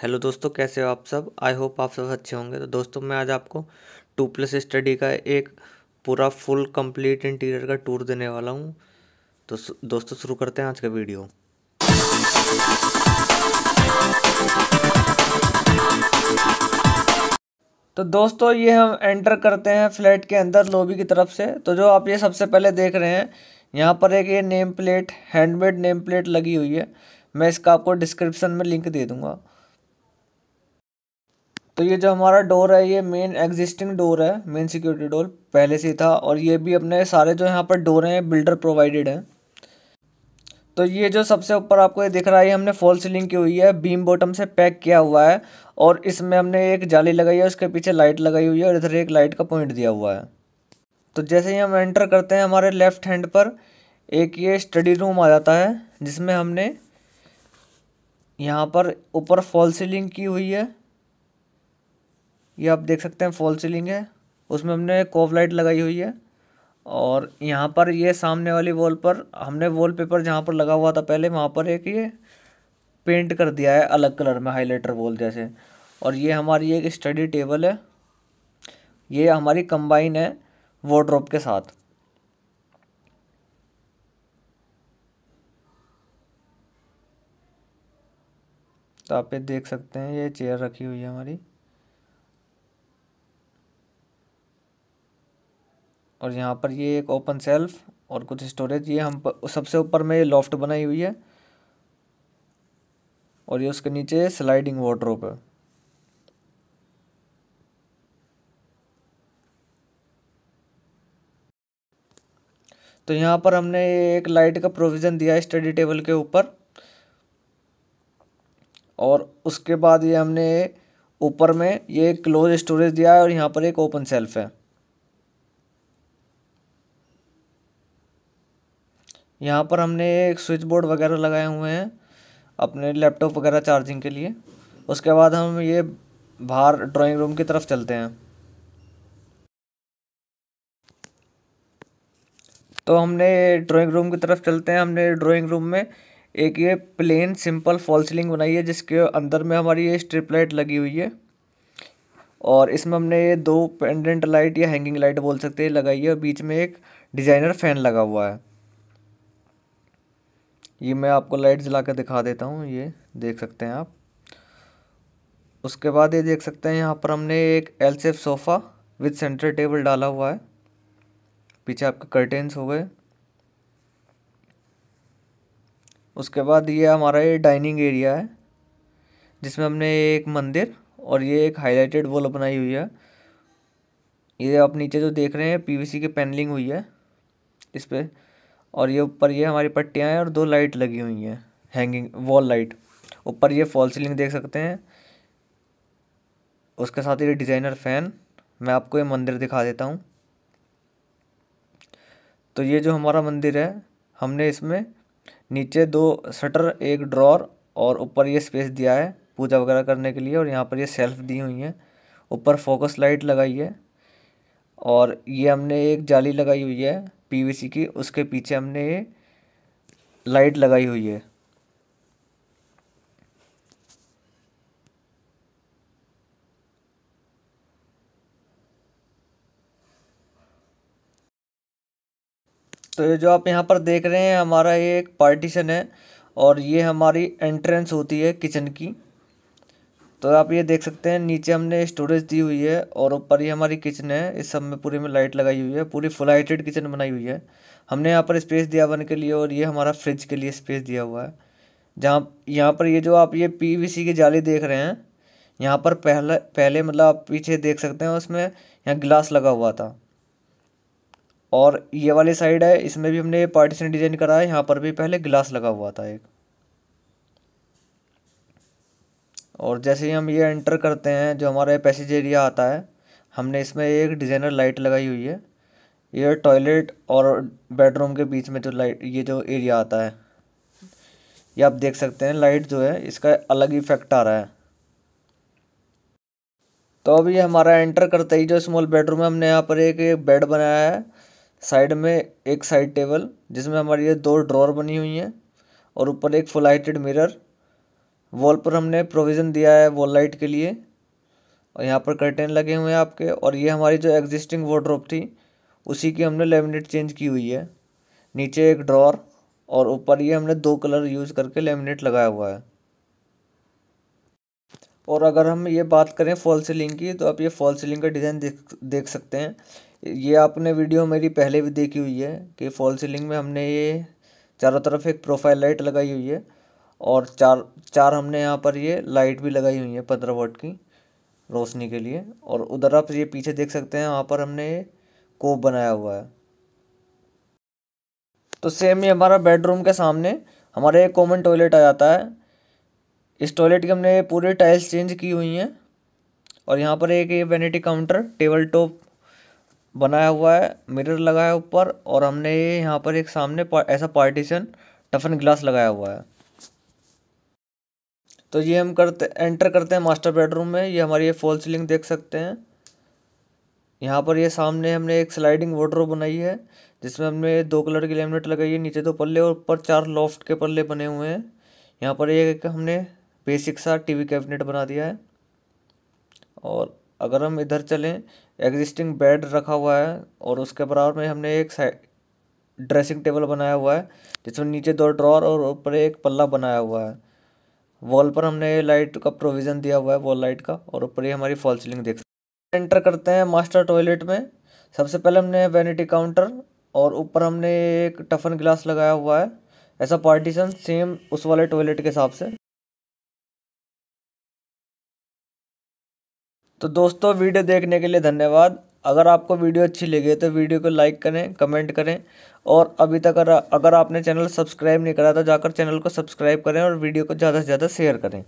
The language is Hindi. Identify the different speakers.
Speaker 1: हेलो दोस्तों कैसे हो आप सब आई होप आप सब अच्छे होंगे तो दोस्तों मैं आज आपको टू प्लस स्टडी का एक पूरा फुल कंप्लीट इंटीरियर का टूर देने वाला हूँ तो दोस्तों शुरू करते हैं आज का वीडियो तो दोस्तों ये हम एंटर करते हैं फ्लैट के अंदर लॉबी की तरफ से तो जो आप ये सबसे पहले देख रहे हैं यहाँ पर एक ये name plate handmade name plate लगी हुई है मैं इसका आपको डिस्क्रिप्शन में लिंक दे दूँगा तो ये जो हमारा डोर है ये मेन एग्जिस्टिंग डोर है मेन सिक्योरिटी डोर पहले से ही था और ये भी अपने सारे जो यहाँ पर डोर हैं बिल्डर प्रोवाइडेड हैं तो ये जो सबसे ऊपर आपको ये दिख रहा है ये हमने फॉल सीलिंग की हुई है बीम बॉटम से पैक किया हुआ है और इसमें हमने एक जाली लगाई है उसके पीछे लाइट लगाई हुई है और इधर एक लाइट का पॉइंट दिया हुआ है तो जैसे ही हम एंटर करते हैं हमारे लेफ्ट हैंड पर एक ये स्टडी रूम आ जाता है जिसमें हमने यहाँ पर ऊपर फॉल सीलिंग की हुई है ये आप देख सकते हैं फॉल सीलिंग है उसमें हमने कोव लाइट लगाई हुई है और यहाँ पर ये सामने वाली वॉल पर हमने वॉलपेपर जहाँ पर लगा हुआ था पहले वहाँ पर एक ये पेंट कर दिया है अलग कलर में हाईलाइटर वॉल जैसे और ये हमारी एक स्टडी टेबल है ये हमारी कंबाइन है वॉड्रॉप के साथ तो आप ये देख सकते हैं ये चेयर रखी हुई है हमारी और यहाँ पर ये एक ओपन सेल्फ और कुछ स्टोरेज ये हम सबसे ऊपर में ये लॉफ्ट बनाई हुई है और ये उसके नीचे स्लाइडिंग वाटर है तो यहाँ पर हमने एक लाइट का प्रोविज़न दिया है स्टडी टेबल के ऊपर और उसके बाद ये हमने ऊपर में ये क्लोज स्टोरेज दिया है और यहाँ पर एक ओपन सेल्फ है यहाँ पर हमने एक स्विच बोर्ड वगैरह लगाए हुए हैं अपने लैपटॉप वगैरह चार्जिंग के लिए उसके बाद हम ये बाहर ड्राइंग रूम की तरफ चलते हैं तो हमने ड्राइंग रूम की तरफ चलते हैं हमने ड्राइंग रूम में एक ये प्लेन सिंपल फॉल सीलिंग बनाई है जिसके अंदर में हमारी ये स्ट्रिप लाइट लगी हुई है और इसमें हमने ये दो पेंडेंट लाइट या हैंगिंग लाइट बोल सकते हैं लगाई है और बीच में एक डिज़ाइनर फैन लगा हुआ है ये मैं आपको लाइट जला कर दिखा देता हूँ ये देख सकते हैं आप उसके बाद ये देख सकते हैं यहाँ पर हमने एक L shape sofa with centre table डाला हुआ है पीछे आपके कर्टेंस हो गए उसके बाद ये हमारा ये डाइनिंग एरिया है जिसमें हमने एक मंदिर और ये एक हाईलाइटेड वॉल बनाई हुई है ये आप नीचे जो देख रहे हैं पीवीसी की पैनलिंग हुई है इस पर और ये ऊपर ये हमारी पट्टियाँ हैं और दो लाइट लगी हुई हैं हैंगिंग वॉल लाइट ऊपर ये फॉल सीलिंग देख सकते हैं उसके साथ ये डिज़ाइनर फैन मैं आपको ये मंदिर दिखा देता हूँ तो ये जो हमारा मंदिर है हमने इसमें नीचे दो शटर एक ड्रॉर और ऊपर ये स्पेस दिया है पूजा वगैरह करने के लिए और यहाँ पर ये सेल्फ दी हुई हैं ऊपर फोकस लाइट लगाई है और ये हमने एक जाली लगाई हुई है पीवीसी की उसके पीछे हमने ये लाइट लगाई हुई है तो ये जो आप यहाँ पर देख रहे हैं हमारा ये एक पार्टीशन है और ये हमारी एंट्रेंस होती है किचन की तो आप ये देख सकते हैं नीचे हमने स्टोरेज दी हुई है और ऊपर ये हमारी किचन है इस सब में पूरी में लाइट लगाई हुई है पूरी फुल हाइटेड किचन बनाई हुई है हमने यहाँ पर स्पेस दिया बन के लिए और ये हमारा फ्रिज के लिए स्पेस दिया हुआ है जहाँ यहाँ पर ये जो आप ये पीवीसी की जाली देख रहे हैं यहाँ पर पहले पहले मतलब आप पीछे देख सकते हैं उसमें यहाँ गिलास लगा हुआ था और ये वाली साइड है इसमें भी हमने पार्टीशन डिजाइन करा है यहाँ पर भी पहले गिलास लगा हुआ था एक और जैसे ही हम ये एंटर करते हैं जो हमारा पैसेज एरिया आता है हमने इसमें एक डिज़ाइनर लाइट लगाई हुई है ये टॉयलेट और बेडरूम के बीच में जो लाइट ये जो एरिया आता है ये आप देख सकते हैं लाइट जो है इसका अलग इफेक्ट आ रहा है तो अब ये हमारा एंटर करते ही जो स्मॉल बेडरूम है हमने यहाँ पर एक, एक बेड बनाया है साइड में एक साइड टेबल जिसमें हमारी ये दो ड्रॉर बनी हुई हैं और ऊपर एक फुल हाइटेड मिरर वॉल पर हमने प्रोविज़न दिया है वॉल लाइट के लिए और यहाँ पर कर्टेन लगे हुए हैं आपके और ये हमारी जो एग्जिस्टिंग वॉड्रॉप थी उसी की हमने लेमिनेट चेंज की हुई है नीचे एक ड्रॉर और ऊपर ये हमने दो कलर यूज़ करके लेमिनेट लगाया हुआ है और अगर हम ये बात करें फॉल सीलिंग की तो आप ये फॉल सीलिंग का डिज़ाइन देख देख सकते हैं ये आपने वीडियो मेरी पहले भी देखी हुई है कि फॉल सीलिंग में हमने ये चारों तरफ एक प्रोफाइल लाइट लगाई हुई है और चार चार हमने यहाँ पर ये लाइट भी लगाई हुई है पंद्रह वोट की रोशनी के लिए और उधर आप ये पीछे देख सकते हैं वहाँ पर हमने ये कोप बनाया हुआ है तो सेम ही हमारा बेडरूम के सामने हमारे एक कॉमन टॉयलेट आ जाता है इस टॉयलेट की हमने पूरी टाइल्स चेंज की हुई हैं और यहाँ पर एक ये वेनिटी काउंटर टेबल टॉप बनाया हुआ है मिरर लगाया ऊपर और हमने ये यहाँ पर एक सामने पा, ऐसा पार्टीशन टफन ग्लास लगाया हुआ है तो ये हम करते एंटर करते हैं मास्टर बेडरूम में ये हमारी ये फॉल सीलिंग देख सकते हैं यहाँ पर ये सामने हमने एक स्लाइडिंग वार्ड्रोब बनाई है जिसमें हमने दो कलर की लेमिनेट लगाई है नीचे दो पल्ले और ऊपर चार लॉफ्ट के पल्ले बने हुए हैं यहाँ पर एक हमने बेसिक सा टीवी कैबिनेट बना दिया है और अगर हम इधर चलें एग्जिस्टिंग बेड रखा हुआ है और उसके बराबर में हमने एक साइड ड्रेसिंग टेबल बनाया हुआ है जिसमें नीचे दो ड्रॉर और ऊपर एक पल्ला बनाया हुआ है वॉल पर हमने लाइट का प्रोविज़न दिया हुआ है वॉल लाइट का और ऊपर ही हमारी फॉल सीलिंग देख सकते हैं एंटर करते हैं मास्टर टॉयलेट में सबसे पहले हमने वैनिटी काउंटर और ऊपर हमने एक टफन ग्लास लगाया हुआ है ऐसा पार्टीशन सेम उस वाले टॉयलेट के हिसाब से तो दोस्तों वीडियो देखने के लिए धन्यवाद अगर आपको वीडियो अच्छी लगे तो वीडियो को लाइक करें कमेंट करें और अभी तक अगर आपने चैनल सब्सक्राइब नहीं करा तो जाकर चैनल को सब्सक्राइब करें और वीडियो को ज़्यादा से ज़्यादा शेयर करें